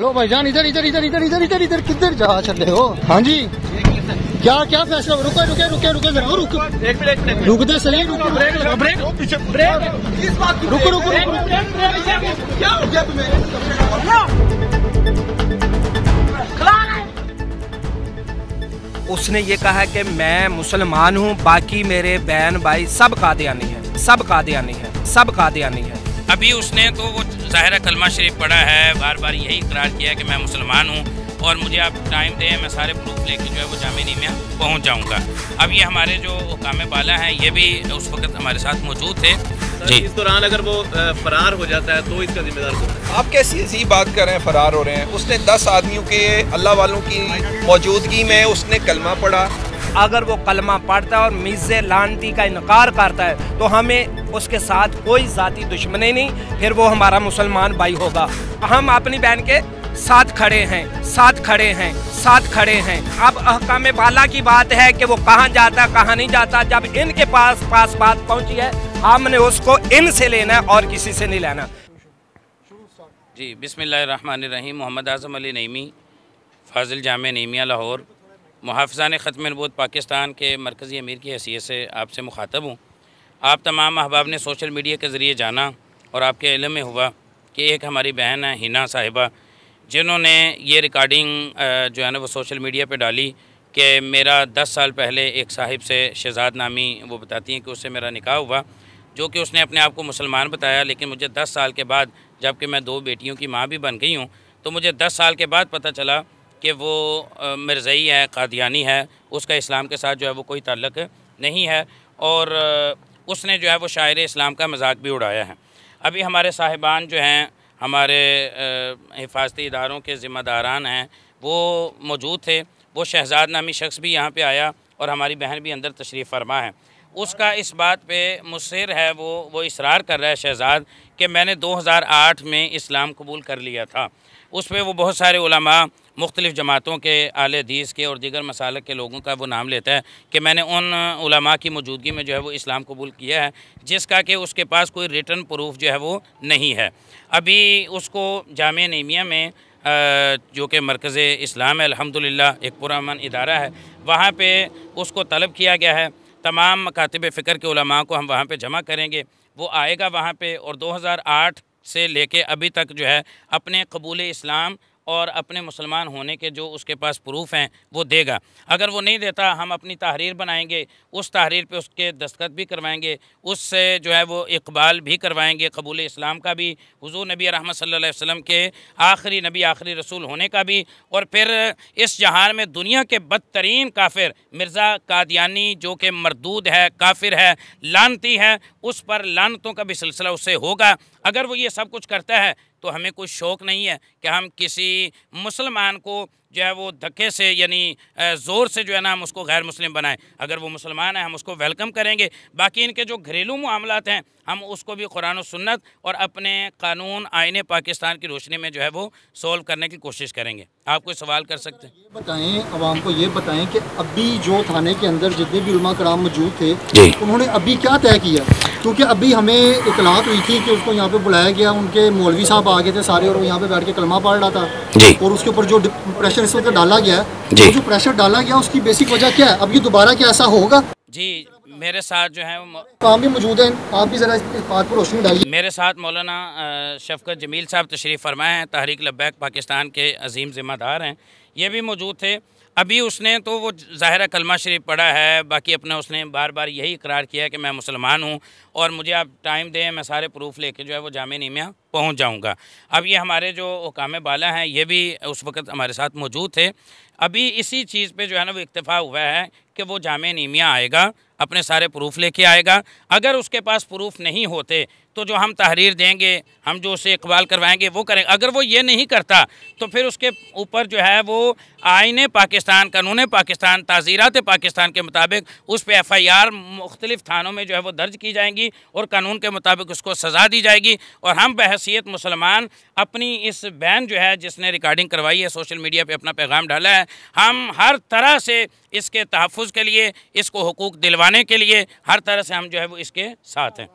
लो भाईजान इधर इधर इधर इधर इधर इधर इधर किधर जा चले हो हाँ जी क्या क्या फैसला रुके रुके रुके रुके जरा रुक एक मिनट रुक दे सही रुक ब्रेक ब्रेक ब्रेक रुक रुको क्या हो गया तुम्हें उसने ये कहा कि मैं मुसलमान हूँ बाकी मेरे बहन भाई सब कादियानी है सब कादियानी है सब कादियानी है अभी उसने तो वो ज़ाहिर कलमा शरीफ पढ़ा है बार बार यही इकरार किया कि मैं मुसलमान हूँ और मुझे आप टाइम दें मैं सारे प्रूफ लेके जो है वो जामे नीमिया पहुँच जाऊँगा अब ये हमारे जो काम बाला हैं ये भी उस वक्त हमारे साथ मौजूद थे जी इस दौरान अगर वो फरार हो जाता है तो इसका जिम्मेदार आप कैसी ऐसी बात कर रहे हैं फरार हो रहे हैं उसने दस आदमियों के अल्लाह वालों की मौजूदगी में उसने कलमा पढ़ा अगर वो कलमा पढ़ता है और मिज़े लानती का इनकार करता है तो हमें उसके साथ कोई जाति दुश्मनी नहीं फिर वो हमारा मुसलमान भाई होगा हम अपनी बहन के साथ खड़े हैं साथ खड़े हैं साथ खड़े हैं अब अहकाम बाला की बात है कि वो कहाँ जाता कहाँ नहीं जाता जब इनके पास पास बात पहुँची है हमने उसको इनसे लेना और किसी से नहीं लेना जी बिसमीम मोहम्मद आज़म अली नईमी फाजिल जाम नईमिया लाहौर मुहाफ़ान ख़त्म नबूत पाकिस्तान के मरकज़ी अमीर की हैसियत से आपसे मुखातब हूँ आप तमाम अहबाब ने सोशल मीडिया के ज़रिए जाना और आपके इलम में हुआ कि एक हमारी बहन है हिना साहिबा जिन्होंने ये रिकॉर्डिंग जो है ना वो सोशल मीडिया पे डाली कि मेरा दस साल पहले एक साहिब से शहजाद नामी वो बताती हैं कि उससे मेरा निकाह हुआ जो कि उसने अपने आप को मुसलमान बताया लेकिन मुझे दस साल के बाद जबकि मैं दो बेटियों की माँ भी बन गई हूँ तो मुझे दस साल के बाद पता चला कि वो मिर्ज़ई है कादियानी है उसका इस्लाम के साथ जो है वो कोई ताल्लक नहीं है और उसने जो है वो शायर इस्लाम का मजाक भी उड़ाया है अभी हमारे साहिबान जो हैं हमारे हिफाजती इदारों के ज़िम्मेदारान हैं वो मौजूद थे वो शहजाद नामी शख्स भी यहाँ पर आया और हमारी बहन भी अंदर तशरीफ़ फरमा है उसका इस बात पे मुसर है वो वो इसरार कर रहा है शहजाद कि मैंने 2008 में इस्लाम कबूल कर लिया था उस पर वो बहुत सारे उलमा मुख्तलिफ़ जमातों के आल हदीस के और दीगर मसालक के लोगों का वो नाम लेता है कि मैंने उन उलमा की मौजूदगी में जो है वो इस्लाम कबूल किया है जिसका कि उसके पास कोई रिटर्न प्रूफ जो है वो नहीं है अभी उसको जाम नमिया में जो कि मरकज़ इस्लाम है अलहमदिल्ला एक पुरान इदारा है वहाँ पर उसको तलब किया गया है तमाम मकातब फ़िक्र के उलमा को हम वहाँ पर जमा करेंगे वो आएगा वहाँ पर और दो हज़ार आठ से लेके अभी तक जो है अपने कबूल इस्लाम और अपने मुसलमान होने के जो उसके पास प्रूफ हैं वो देगा अगर वो नहीं देता हम अपनी तहरीर बनाएंगे उस तहरीर पे उसके दस्तखत भी करवाएंगे उससे जो है वो इकबाल भी करवाएंगे कबूल इस्लाम का भी हज़ू नबी रहमत अलैहि वसम के आखिरी नबी आखिरी रसूल होने का भी और फिर इस जहान में दुनिया के बदतरीन काफिर मिर्ज़ा कादियानी जो कि मरदूद है काफिर है लानती है उस पर लानतों का भी सिलसिला उससे होगा अगर वो ये सब कुछ करता है तो हमें कोई शौक़ नहीं है कि हम किसी मुसलमान को जो है वो धक्के से यानी ज़ोर से जो है ना हम उसको गैर मुस्लिम बनाएं अगर वो मुसलमान है हम उसको वेलकम करेंगे बाकी इनके जो घरेलू मामलात हैं हम उसको भी कुरान सुन्नत और अपने कानून आयने पाकिस्तान की रोशनी में जो है वो सॉल्व करने की कोशिश करेंगे आप कोई सवाल कर सकते हैं ये बताएं आवाम को ये बताएं कि अभी जो थाने के अंदर जितने भी उलमा कराम मौजूद थे उन्होंने अभी क्या तय किया क्योंकि अभी हमें इतलात हुई थी कि उसको यहाँ पे बुलाया गया उनके मौलवी साहब आ गए थे सारे और यहाँ पे बैठ के कलमा पढ़ रहा था और उसके ऊपर जो प्रेशर इस वक्त डाला गया जो प्रेशर डाला गया उसकी बेसिक वजह क्या है अब ये दोबारा क्या ऐसा होगा जी मेरे साथ जो है काम भी मौजूद हैं आप भी ज़रा इस बात पर रोशनी डालिए मेरे साथ मौलाना शफकत जमील साहब तशरीफ़ फरमाए हैं तहरीक लब्बैक पाकिस्तान के अजीम ज़िम्मेदार हैं ये भी मौजूद थे अभी उसने तो वो ज़ाहिर कलमा शरीफ पढ़ा है बाकी अपने उसने बार बार यही इकरार किया है कि मैं मुसलमान हूँ और मुझे आप टाइम दें मैं सारे प्रूफ लेके जो है वो जाम नीमिया पहुँच जाऊँगा अब ये हमारे जो हकाम बाला हैं ये भी उस वक़्त हमारे साथ मौजूद थे अभी इसी चीज़ पर जो है ना वो इतफ़ा हुआ है कि वो जाम नीमिया आएगा अपने सारे प्रूफ लेके आएगा अगर उसके पास प्रूफ नहीं होते तो जो हम तहरीर देंगे हम जो उसे इकबाल करवाएंगे वो करें अगर वो ये नहीं करता तो फिर उसके ऊपर जो है वो आइन पाकिस्तान कानून पाकिस्तान ताज़ीरत पाकिस्तान के मुताबिक उस पर एफ़ आई आर मुख्तलिफ थानों में जो है वो दर्ज की जाएंगी और कानून के मुताबिक उसको सज़ा दी जाएगी और हम बहसीत मुसलमान अपनी इस बैन जो है जिसने रिकॉर्डिंग करवाई है सोशल मीडिया पर अपना पैगाम डाला है हम हर तरह से इसके तहफ़ के लिए इसको हकूक़ दिलवाने के लिए हर तरह से हम जो है वो इसके साथ हैं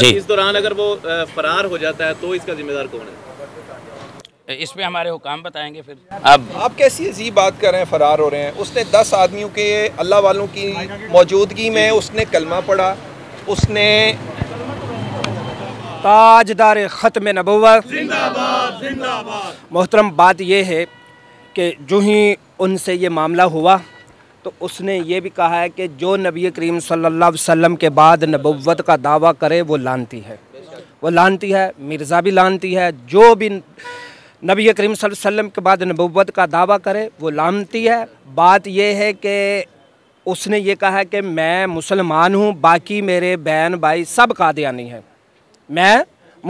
जी इस दौरान अगर वो फरार हो जाता है तो इसका जिम्मेदार कौन है इस पे हमारे हुकाम बताएंगे फिर अब आप कैसी अजीब बात कर रहे हैं फ़रार हो रहे हैं उसने दस आदमियों के अल्लाह वालों की मौजूदगी में उसने कलमा पढ़ा उसने ताजदार ख़त में नबूत मोहतरम बात यह है कि जो ही उनसे ये मामला हुआ तो उसने ये भी कहा है कि जो नबी करीम सल्ला वसम के बाद नबुवत का दावा करे वो लानती है वो लानती है मिर्ज़ा भी लानती है जो भी नबी करीम वसल्लम के बाद नबुवत का दावा करे वो लानती है बात यह है कि उसने ये कहा कि मैं मुसलमान हूँ बाकी मेरे बहन भाई सब कादयानी है मैं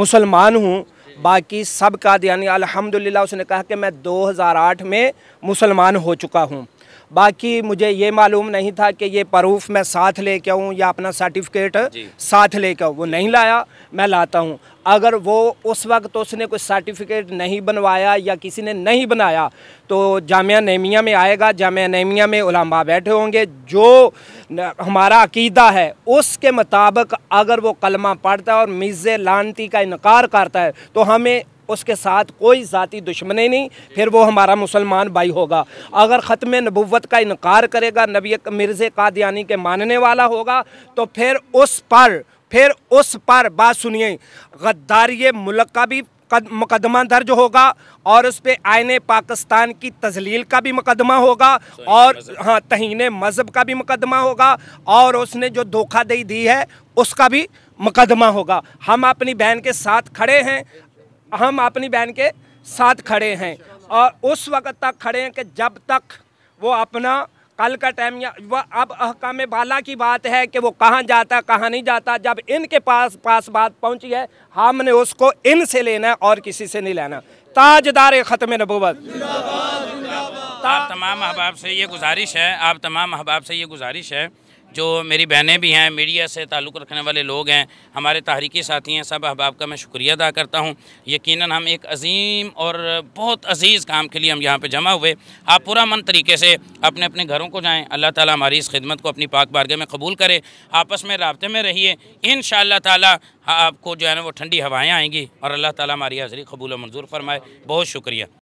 मुसलमान हूँ बाकी सब कादयानी अलहमदिल्ला उसने कहा कि मैं 2008 में मुसलमान हो चुका हूँ बाकी मुझे ये मालूम नहीं था कि ये प्रूफ मैं साथ ले के आऊँ या अपना सर्टिफिकेट साथ ले कर आऊँ वो नहीं लाया मैं लाता हूँ अगर वो उस वक्त तो उसने कोई सर्टिफिकेट नहीं बनवाया या किसी ने नहीं बनाया तो जामिया नेमिया में आएगा जामिया नेमिया में उलामा बैठे होंगे जो हमारा अकीदा है उसके मुताबिक अगर वो कलमा पढ़ता है और मिज़ लानती का इनकार करता है तो हमें उसके साथ कोई ज़ाती दुश्मनी नहीं फिर वो हमारा मुसलमान भाई होगा अगर ख़त्म नबूत का इनकार करेगा नबी मिर्ज़े कादयानी के मानने वाला होगा तो फिर उस पर फिर उस पर बात सुनिए गद्दारी मुल्क का भी मुकदमा दर्ज होगा और उस पर आयन पाकिस्तान की तजलील का भी मुकदमा होगा और हाँ तहीन मज़हब का भी मुकदमा होगा और उसने जो धोखा दही दी है उसका भी मुकदमा होगा हम अपनी बहन के साथ खड़े हैं हम अपनी बहन के साथ खड़े हैं और उस वक्त तक खड़े हैं कि जब तक वो अपना कल का टाइम या वह अब अहकाम बाला की बात है कि वो कहाँ जाता कहाँ नहीं जाता जब इनके पास पास बात पहुँची है हमने उसको इनसे लेना और किसी से नहीं लेना ताजदार ख़त्म नबूबत आप तमाम अहबाब से ये गुजारिश है आप तमाम अहबाब से ये गुजारिश है जो मेरी बहनें भी हैं मीडिया से ताल्लुक़ रखने वाले लोग हैं हमारे तहरीकी साथी हैं सब अहबाब का मैं शुक्रिया अदा करता हूँ यकीन हम एक अजीम और बहुत अजीज़ काम के लिए हम यहाँ पर जमा हुए आप पूरा मन तरीके से अपने अपने घरों को जाएँ अल्लाह ताली हमारी इस खिदमत को अपनी पाक बारगे में कबूल करें आपस में रबते में रहिए इन शाह त आपको जो है ना वो ठंडी हवाएँ आएँगी और अल्लाह ताली हमारी हाज़री कबूल मंजूर फरमाए बहुत शुक्रिया